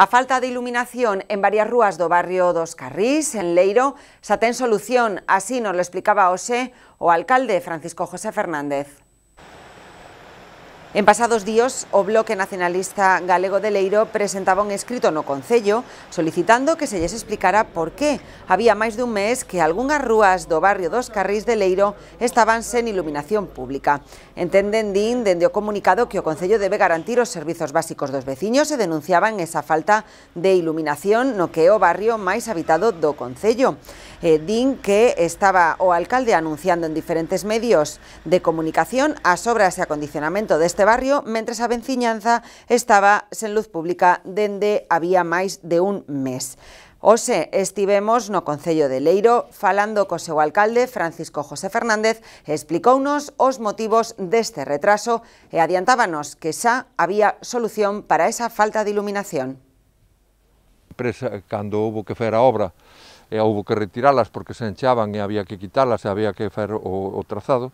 A falta de iluminación en varias rúas do barrio dos Carrís, en Leiro, se ten solución, así nos lo explicaba Ose o alcalde Francisco José Fernández. En pasados días, o Bloque Nacionalista Galego de Leiro presentaba un escrito no Concello solicitando que se lles explicara por qué había máis dun mes que algunhas rúas do barrio dos Carrís de Leiro estaban sen iluminación pública. Entenden din dende o comunicado que o Concello debe garantir os servizos básicos dos veciños e denunciaban esa falta de iluminación no que é o barrio máis habitado do Concello eh, din que estaba o alcalde anunciando en diferentes medios de comunicación as obras e acondicionamento deste barrio, mentres a benciñanza estaba sen luz pública dende había máis de un mes. Ose estivemos no Concello de Leiro falando co seu alcalde Francisco José Fernández e explicounos os motivos deste retraso e adiantábanos que xa había solución para esa falta de iluminación. Presa, cando houbo que fer a obra e houve que retirálas porque se enchaban e había que quitalas e había que fer o, o trazado,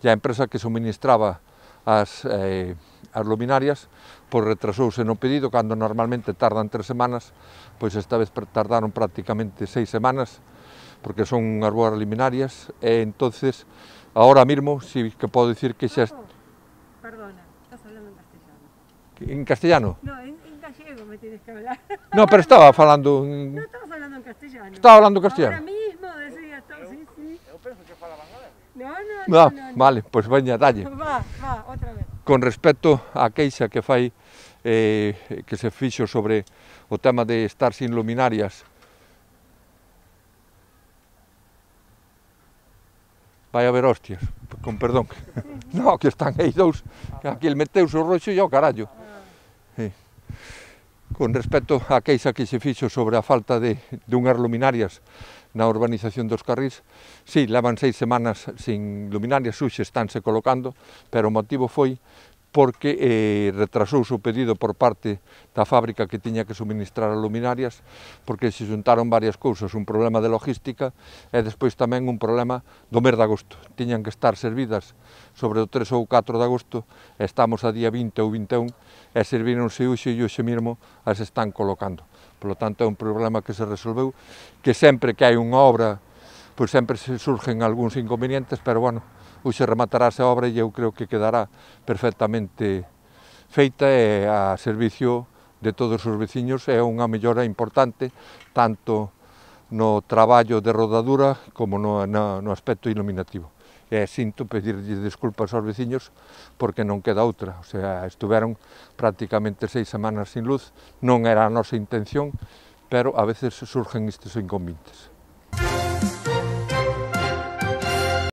e a empresa que suministraba as, eh, as luminarias pois retrasouse no pedido, cando normalmente tardan tres semanas, pois esta vez tardaron prácticamente seis semanas, porque son unhas boas luminarias, e entonces ahora mismo si que podo dicir que xa... Ah, oh, perdona, estás hablando en castellano. En castellano? No, en, en gallego me tienes que hablar. No, pero estaba falando... En... No, hablando en castellano. Estaba hablando castellano. Ahora mismo decía, está, sí, sí. Yo penso que falaban galego. No, no, ah, no, no, no. Vale, pois pues veña, dalle. Va, va, outra vez. Con respecto á queixa que fai eh, que se fixo sobre o tema de estar sin luminarias vai haber hostias, con perdón. no, que están aí dous, que aquí el meteu o roxo e o carallo con respecto á queixa que se fixo sobre a falta de, dunhas luminarias na urbanización dos carrís, si, sí, levan seis semanas sin luminarias, xuxe estánse colocando, pero o motivo foi porque eh, retrasouse o pedido por parte da fábrica que tiña que suministrar as luminarias, porque se xuntaron varias cousas, un problema de logística e despois tamén un problema do mes de agosto. Tiñan que estar servidas sobre o 3 ou 4 de agosto, estamos a día 20 ou 21, e servironse uxe e uxe mesmo as están colocando. Por lo tanto, é un problema que se resolveu, que sempre que hai unha obra, pois sempre se surgen algúns inconvenientes, pero bueno, Hoxe rematarase a obra e eu creo que quedará perfectamente feita e a servicio de todos os veciños é unha mellora importante tanto no traballo de rodadura como no, no, no aspecto iluminativo. E sinto pedir desculpas aos veciños porque non queda outra. O sea, estuveron prácticamente seis semanas sin luz, non era a nosa intención, pero a veces surgen estes inconvintes.